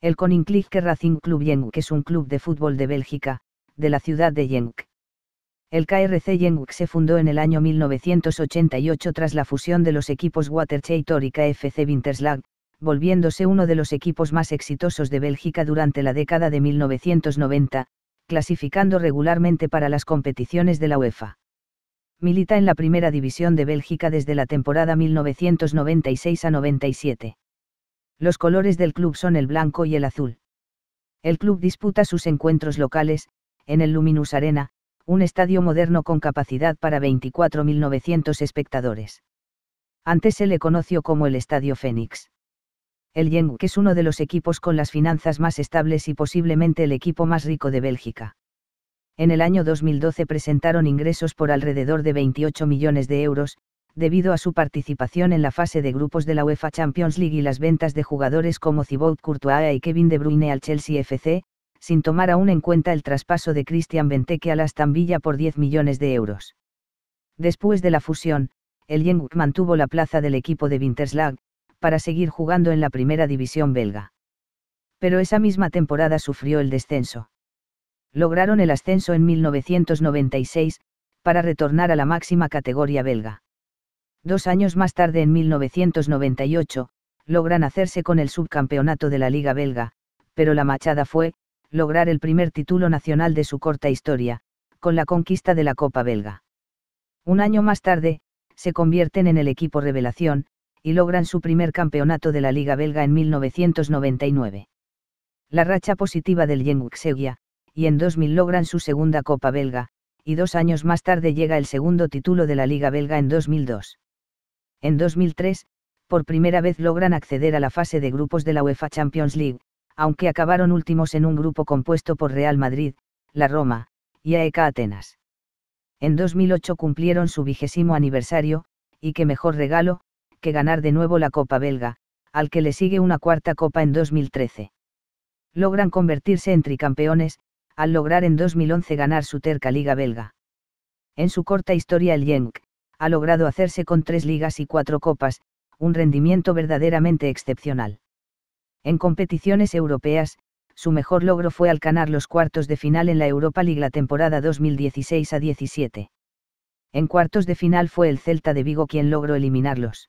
El Koninklijke Racing Club Genk es un club de fútbol de Bélgica, de la ciudad de Genk. El KRC Genk se fundó en el año 1988 tras la fusión de los equipos Waterscheidt y KFC Winterslag, volviéndose uno de los equipos más exitosos de Bélgica durante la década de 1990, clasificando regularmente para las competiciones de la UEFA. Milita en la Primera División de Bélgica desde la temporada 1996 a 97. Los colores del club son el blanco y el azul. El club disputa sus encuentros locales, en el Luminus Arena, un estadio moderno con capacidad para 24.900 espectadores. Antes se le conoció como el Estadio Fénix el que es uno de los equipos con las finanzas más estables y posiblemente el equipo más rico de Bélgica. En el año 2012 presentaron ingresos por alrededor de 28 millones de euros, debido a su participación en la fase de grupos de la UEFA Champions League y las ventas de jugadores como Thibaut Courtois y Kevin De Bruyne al Chelsea FC, sin tomar aún en cuenta el traspaso de Christian Benteke a la Villa por 10 millones de euros. Después de la fusión, el Yenguk mantuvo la plaza del equipo de Winterslag, para seguir jugando en la primera división belga. Pero esa misma temporada sufrió el descenso. Lograron el ascenso en 1996, para retornar a la máxima categoría belga. Dos años más tarde, en 1998, logran hacerse con el subcampeonato de la Liga belga, pero la machada fue, lograr el primer título nacional de su corta historia, con la conquista de la Copa belga. Un año más tarde, se convierten en el equipo revelación, y logran su primer campeonato de la Liga Belga en 1999. La racha positiva del seguía y en 2000 logran su segunda Copa Belga, y dos años más tarde llega el segundo título de la Liga Belga en 2002. En 2003, por primera vez logran acceder a la fase de grupos de la UEFA Champions League, aunque acabaron últimos en un grupo compuesto por Real Madrid, la Roma, y AEK Atenas. En 2008 cumplieron su vigésimo aniversario, y qué mejor regalo, que ganar de nuevo la Copa belga, al que le sigue una cuarta Copa en 2013. Logran convertirse en tricampeones, al lograr en 2011 ganar su terca Liga belga. En su corta historia el Genk, ha logrado hacerse con tres ligas y cuatro copas, un rendimiento verdaderamente excepcional. En competiciones europeas, su mejor logro fue alcanar los cuartos de final en la Europa League la temporada 2016 a 17. En cuartos de final fue el Celta de Vigo quien logró eliminarlos.